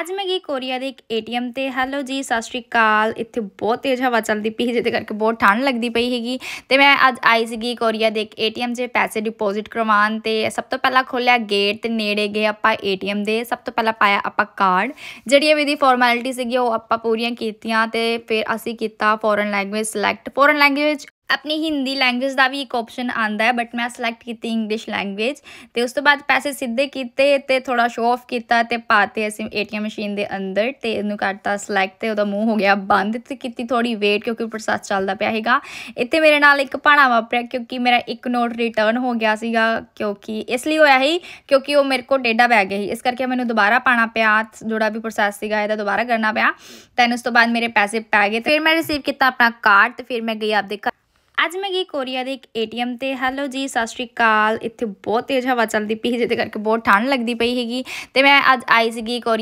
ਅੱਜ ਮੈਂ ਗਈ ਕੋਰੀਆ ਦੇ ਇੱਕ ਏਟੀਐਮ ਤੇ ਹੈਲੋ ਜੀ ਸਤਿ ਸ਼੍ਰੀ ਅਕਾਲ ਇੱਥੇ ਬਹੁਤ ਤੇਜ਼ ਹਵਾ ਚੱਲਦੀ ਪਈ ਜਿਹਦੇ ਕਰਕੇ ਬਹੁਤ ਠੰਡ ਲੱਗਦੀ ਪਈ ਹੈਗੀ ਤੇ ਮੈਂ ਅੱਜ ਆਈ ਸੀਗੀ ਕੋਰੀਆ ਦੇ ਇੱਕ ਏਟੀਐਮ 'ਚ ਪੈਸੇ ਡਿਪੋਜ਼ਿਟ ਕਰਵਾਉਣ ਤੇ ਸਭ ਤੋਂ ਪਹਿਲਾਂ ਖੋਲਿਆ ਗੇਟ ਤੇ ਨੇੜੇ ਗਏ ਆਪਾਂ ਏਟੀਐਮ ਦੇ ਸਭ ਤੋਂ ਪਹਿਲਾਂ ਪਾਇਆ ਆਪਾਂ ਕਾਰਡ ਜਿਹੜੀ ਵੀ ਦੀ ਫਾਰਮੈਲਿਟੀ ਸੀਗੀ ਉਹ ਆਪਾਂ ਪੂਰੀਆਂ ਕੀਤੀਆਂ ਤੇ ਫਿਰ ਅਸੀਂ ਕੀਤਾ foreign language select foreign language ਆਪਣੀ ਹਿੰਦੀ ਲੈਂਗੁਏਜ ਦਾ ਵੀ ਇੱਕ ਆਪਸ਼ਨ ਆਂਦਾ ਹੈ ਬਟ ਮੈਂ ਸਿਲੈਕਟ ਕੀਤੀ ਇੰਗਲਿਸ਼ ਲੈਂਗੁਏਜ ਤੇ ਉਸ ਤੋਂ ਬਾਅਦ ਪੈਸੇ ਸਿੱਧੇ ਕੀਤੇ ਤੇ ਥੋੜਾ ਸ਼ੋ ਆਫ ਕੀਤਾ ਤੇ ਪਾਤੇ ਅਸੀਂ ਏਟੀਐਮ ਮਸ਼ੀਨ ਦੇ ਅੰਦਰ ਤੇ ਇਹਨੂੰ ਕੱਟਤਾ ਸਿਲੈਕਟ ਤੇ ਉਹਦਾ ਮੂੰਹ ਹੋ ਗਿਆ ਬੰਦ ਤੇ ਕੀਤੀ ਥੋੜੀ ਵੇਟ ਕਿਉਂਕਿ ਪ੍ਰੋਸੈਸ ਚੱਲਦਾ ਪਿਆ ਹੈਗਾ ਇੱਥੇ ਮੇਰੇ ਨਾਲ ਇੱਕ ਪਾਣਾ ਵਾਪਰਿਆ ਕਿਉਂਕਿ ਮੇਰਾ ਇੱਕ ਨੋਟ ਰਿਟਰਨ ਹੋ ਗਿਆ ਸੀਗਾ ਕਿਉਂਕਿ ਇਸ ਲਈ ਹੋਇਆ ਹੀ ਕਿਉਂਕਿ ਉਹ ਮੇਰੇ ਕੋ ਡੇਡਾ ਬੈ ਗਿਆ ਸੀ ਇਸ ਕਰਕੇ ਮੈਨੂੰ ਦੁਬਾਰਾ ਪਾਣਾ ਪਿਆ ਜੋੜਾ ਵੀ ਪ੍ਰੋਸੈਸ ਸੀਗਾ ਇਹਦਾ ਦੁਬਾਰਾ ਕਰਨਾ ਪਿਆ ਤੈਨੂੰ ਉਸ ਤੋਂ ਬਾਅਦ ਮੇਰੇ ਪੈਸੇ ਪੈ ਗਏ ਫਿਰ ਮੈਂ ਰਿਸੀਵ ਕੀਤਾ ਆਪਣਾ ਕਾਰਡ ਤੇ ਫਿਰ ਮੈਂ ਗਈ ਆਪਦੇ ਅੱਜ ਮੈਂ ਗਈ ਕੋਰੀਆ ਦੇ ਇੱਕ ਏਟੀਐਮ ਤੇ ਹੈਲੋ ਜੀ ਸਤਿ ਸ਼੍ਰੀ ਅਕਾਲ ਇੱਥੇ ਬਹੁਤ ਤੇਜ਼ ਹਵਾ ਚੱਲਦੀ ਪਈ ਜਿਹਦੇ ਕਰਕੇ ਬਹੁਤ ਠੰਡ ਲੱਗਦੀ ਪਈ ਹੈਗੀ ਤੇ ਮੈਂ ਅੱਜ ਆਈ ਸੀਗੀ ਕੋਰੀਆ